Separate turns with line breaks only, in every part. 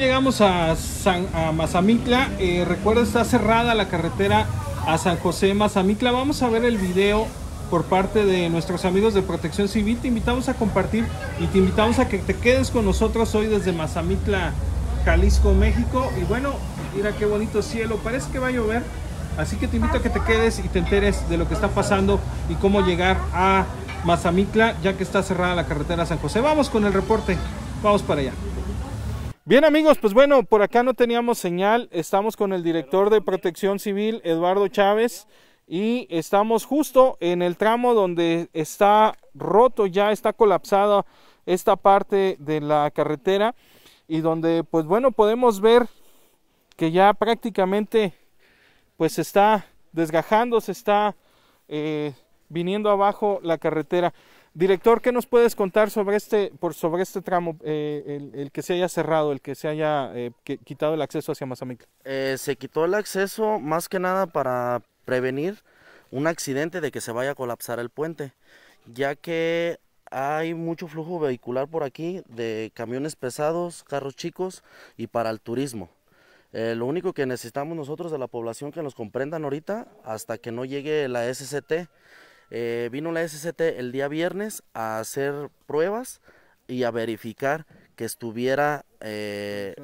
Llegamos a, Mazamitla, eh, recuerda está cerrada la carretera a San José Mazamitla, vamos a ver el video por parte de nuestros amigos de Protección Civil, te invitamos a compartir y te invitamos a que te quedes con nosotros hoy desde Mazamitla, Jalisco, México, y bueno, mira qué bonito cielo, parece que va a llover, así que te invito a que te quedes y te enteres de lo que está pasando y cómo llegar a Mazamitla, ya que está cerrada la carretera a San José, vamos con el reporte, vamos para allá. Bien amigos, pues bueno, por acá no teníamos señal, estamos con el director de Protección Civil, Eduardo Chávez, y estamos justo en el tramo donde está roto, ya está colapsada esta parte de la carretera y donde pues bueno podemos ver que ya prácticamente pues está desgajando, se está eh, viniendo abajo la carretera. Director, ¿qué nos puedes contar sobre este, por, sobre este tramo, eh, el, que se haya cerrado, el que se haya eh,
quitado el acceso hacia Mazamitla? Eh, se quitó el acceso más que nada para prevenir un accidente de que se vaya a colapsar el puente, ya que hay mucho flujo vehicular por aquí de camiones pesados, carros chicos y para el turismo. lo único que necesitamos nosotros de la población que nos comprendan ahorita hasta que no llegue la SCT eh, vino la SCT el día viernes a hacer pruebas y a verificar que estuviera eh,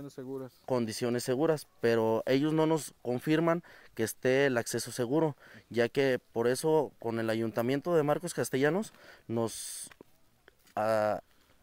condiciones, seguras. pero ellos no nos confirman que esté el acceso seguro, ya que por eso con el ayuntamiento de Marcos Castellanos nos ah,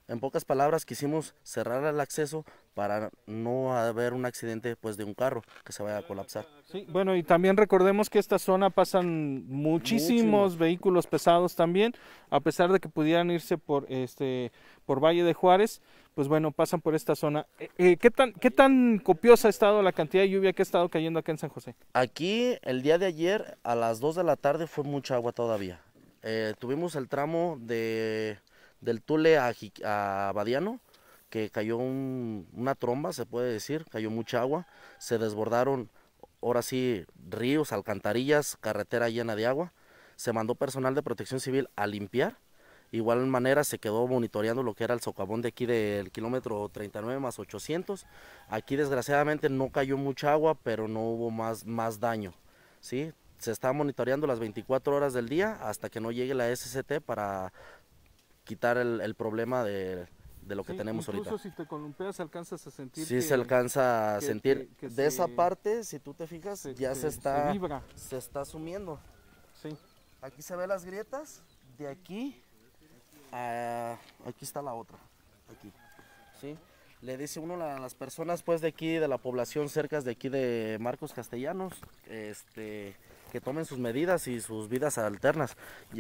en pocas palabras, quisimos cerrar el acceso para no haber un accidente pues, de un carro que se vaya a colapsar.
Sí, bueno, y también recordemos que esta zona pasan muchísimos
vehículos pesados también, a pesar de que pudieran
irse por, este, por Valle de Juárez, pues bueno, pasan por esta zona. Eh, eh, ¿qué, tan, ¿Qué tan copiosa ha estado la cantidad de lluvia que ha estado cayendo acá en San José?
Aquí, el día de ayer, a las 2 de la tarde fue mucha agua todavía. Eh, tuvimos el tramo de del Tule a, Badiano, que cayó una tromba, se puede decir, cayó mucha agua, se desbordaron ahora sí ríos, alcantarillas, carretera llena de agua, se mandó personal de protección civil a limpiar, igual manera se quedó monitoreando lo que era el socavón de aquí del kilómetro 39 más 800, aquí desgraciadamente no cayó mucha agua, pero no hubo más, más daño, ¿sí? Se está monitoreando las 24 horas del día hasta que no llegue la SCT para quitar el, problema de, lo que tenemos ahorita. Incluso
si te columpias alcanzas a sentir. Sí, se alcanza a sentir. de esa
parte, si tú te fijas, ya se, está, se está sumiendo. Sí. Aquí se ven las grietas, de aquí a, aquí está la otra, aquí, ¿sí? le dice uno a las personas pues de aquí, de la población cerca de aquí de Marcos Castellanos, este, que tomen sus medidas y sus vidas alternas.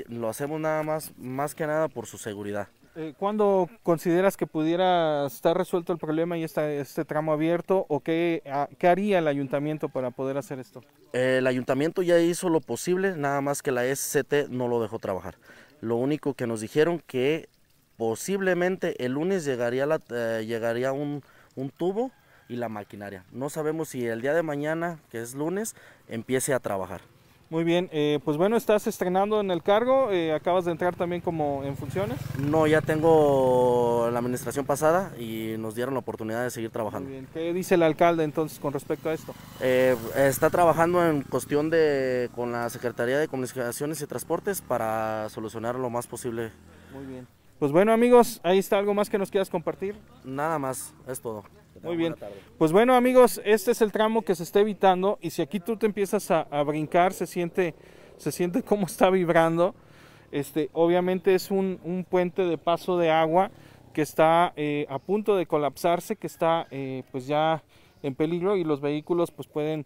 Lo hacemos nada más, más que nada por su seguridad.
Eh, ¿Cuándo consideras que pudiera estar resuelto el problema y este tramo abierto? ¿O qué, haría el ayuntamiento para poder hacer esto?
el ayuntamiento ya hizo lo posible, nada más que la SCT no lo dejó trabajar. Lo único que nos dijeron que posiblemente el lunes llegaría, la, eh, llegaría un, tubo y la maquinaria. No sabemos si el día de mañana, que es lunes, empiece a trabajar. Muy bien, eh, pues bueno, estás estrenando en el cargo, eh,
acabas de entrar también como en funciones.
No, ya tengo la administración pasada y nos dieron la oportunidad de seguir trabajando. Muy bien. ¿Qué dice el alcalde entonces con respecto a esto? está trabajando en cuestión de con la Secretaría de Comunicaciones y Transportes para solucionar lo más posible. Muy bien. Pues bueno amigos, ahí está algo más que nos quieras compartir. Nada más, es todo. Muy bien.
Pues bueno amigos, este es el tramo que se está evitando y si aquí tú te empiezas a, brincar, se siente, se siente cómo está vibrando. Este, obviamente es un, puente de paso de agua que está eh, a punto de colapsarse, que está eh, pues ya en peligro y los vehículos pues pueden,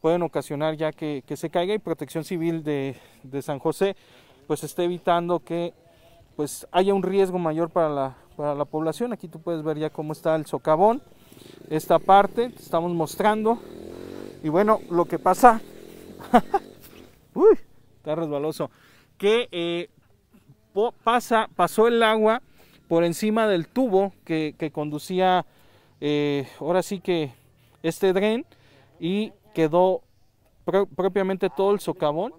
pueden ocasionar ya que, se caiga y Protección Civil de, de San José pues está evitando que pues haya un riesgo mayor para la, población. Aquí tú puedes ver ya cómo está el socavón, esta parte, estamos mostrando. Y bueno, lo que pasa, uy, está resbaloso, que eh, pasa, pasó el agua por encima del tubo que, conducía, eh, ahora sí que este dren, y quedó propiamente todo el socavón.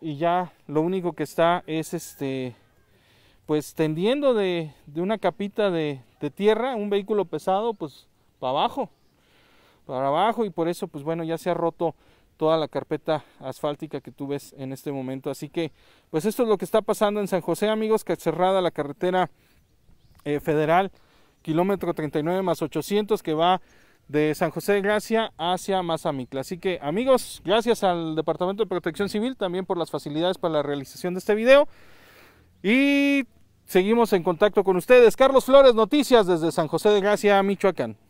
Y ya lo único que está es este pues tendiendo de, una capita de, tierra, un vehículo pesado, pues para abajo, para abajo y por eso pues bueno ya se ha roto toda la carpeta asfáltica que tú ves en este momento. Así que pues esto es lo que está pasando en San José amigos, que cerrada la carretera eh, federal kilómetro 39 más 800 que va de San José de Gracia hacia Mazamitla. Así que amigos, gracias al Departamento de Protección Civil también por las facilidades para la realización de este video. Y seguimos en contacto con ustedes. Carlos Flores, noticias desde San José de Gracia, Michoacán.